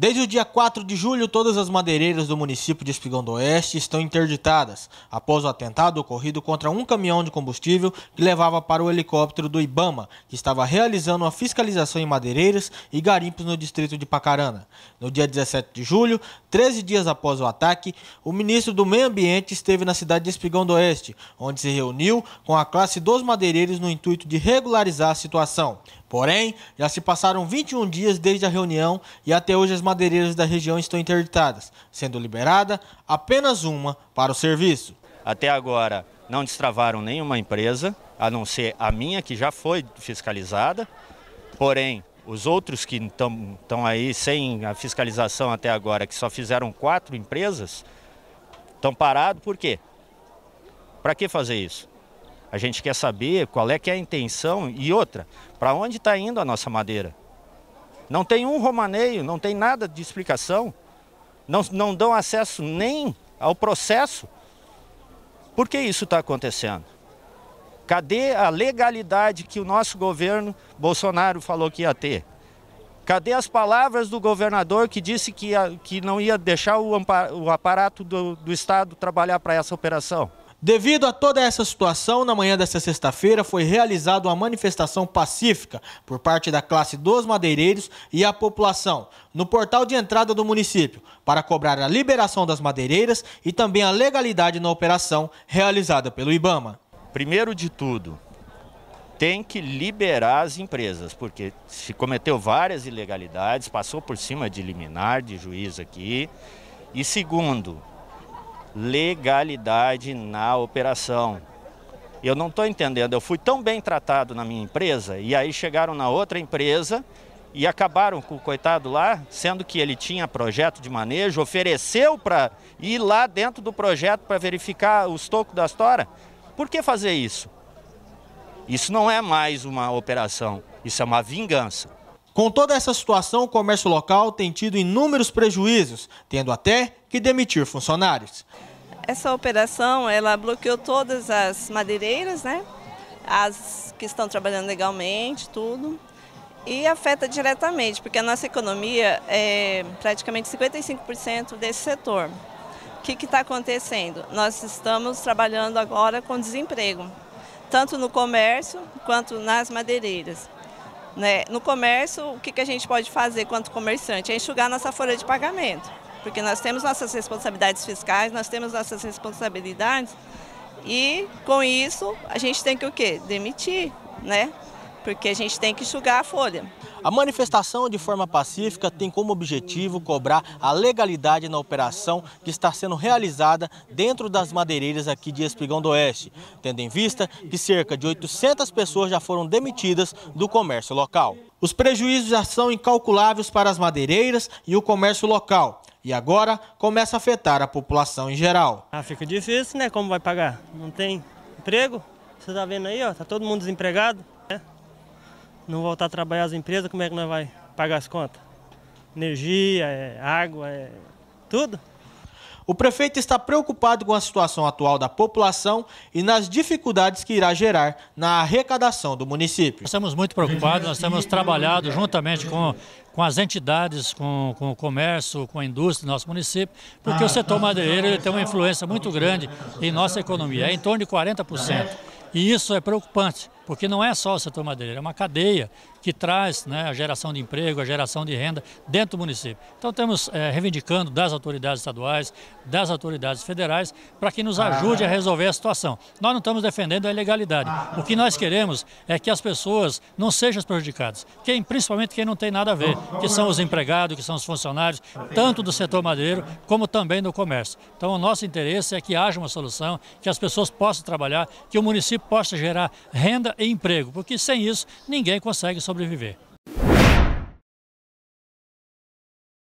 Desde o dia 4 de julho, todas as madeireiras do município de Espigão do Oeste estão interditadas, após o atentado ocorrido contra um caminhão de combustível que levava para o helicóptero do Ibama, que estava realizando uma fiscalização em madeireiras e garimpos no distrito de Pacarana. No dia 17 de julho, 13 dias após o ataque, o ministro do Meio Ambiente esteve na cidade de Espigão do Oeste, onde se reuniu com a classe dos madeireiros no intuito de regularizar a situação. Porém, já se passaram 21 dias desde a reunião e até hoje as madeireiras da região estão interditadas, sendo liberada apenas uma para o serviço. Até agora não destravaram nenhuma empresa, a não ser a minha, que já foi fiscalizada. Porém, os outros que estão aí sem a fiscalização até agora, que só fizeram quatro empresas, estão parados por quê? Para que fazer isso? A gente quer saber qual é que é a intenção e outra, para onde está indo a nossa madeira? Não tem um romaneio, não tem nada de explicação. Não, não dão acesso nem ao processo. Por que isso está acontecendo? Cadê a legalidade que o nosso governo Bolsonaro falou que ia ter? Cadê as palavras do governador que disse que, ia, que não ia deixar o, o aparato do, do Estado trabalhar para essa operação? Devido a toda essa situação, na manhã desta sexta-feira foi realizada uma manifestação pacífica por parte da classe dos madeireiros e a população no portal de entrada do município para cobrar a liberação das madeireiras e também a legalidade na operação realizada pelo Ibama. Primeiro de tudo, tem que liberar as empresas, porque se cometeu várias ilegalidades, passou por cima de liminar, de juiz aqui. E segundo, legalidade na operação. Eu não estou entendendo. Eu fui tão bem tratado na minha empresa e aí chegaram na outra empresa e acabaram com o coitado lá, sendo que ele tinha projeto de manejo, ofereceu para ir lá dentro do projeto para verificar os tocos da história. Por que fazer isso? Isso não é mais uma operação, isso é uma vingança. Com toda essa situação, o comércio local tem tido inúmeros prejuízos, tendo até que demitir funcionários. Essa operação, ela bloqueou todas as madeireiras, né? As que estão trabalhando legalmente, tudo. E afeta diretamente, porque a nossa economia é praticamente 55% desse setor. O que está acontecendo? Nós estamos trabalhando agora com desemprego, tanto no comércio quanto nas madeireiras. Né? No comércio, o que, que a gente pode fazer quanto comerciante? É enxugar nossa folha de pagamento, porque nós temos nossas responsabilidades fiscais, nós temos nossas responsabilidades e com isso a gente tem que o quê? Demitir, né? porque a gente tem que enxugar a folha. A manifestação de forma pacífica tem como objetivo cobrar a legalidade na operação que está sendo realizada dentro das madeireiras aqui de Espigão do Oeste, tendo em vista que cerca de 800 pessoas já foram demitidas do comércio local. Os prejuízos já são incalculáveis para as madeireiras e o comércio local. E agora começa a afetar a população em geral. Ah, fica difícil, né? Como vai pagar? Não tem emprego? Você está vendo aí, ó, tá todo mundo desempregado não voltar a trabalhar as empresas, como é que nós vai pagar as contas? Energia, é, água, é, tudo. O prefeito está preocupado com a situação atual da população e nas dificuldades que irá gerar na arrecadação do município. Nós estamos muito preocupados, nós temos trabalhado juntamente com, com as entidades, com, com o comércio, com a indústria do nosso município, porque o setor madeireiro ele tem uma influência muito grande em nossa economia, é em torno de 40%. E isso é preocupante porque não é só o setor madeireiro, é uma cadeia que traz né, a geração de emprego, a geração de renda dentro do município. Então temos é, reivindicando das autoridades estaduais, das autoridades federais, para que nos ajude a resolver a situação. Nós não estamos defendendo a ilegalidade. O que nós queremos é que as pessoas não sejam prejudicadas. Quem, principalmente quem não tem nada a ver, que são os empregados, que são os funcionários, tanto do setor madeireiro como também do comércio. Então o nosso interesse é que haja uma solução, que as pessoas possam trabalhar, que o município possa gerar renda emprego, porque sem isso ninguém consegue sobreviver.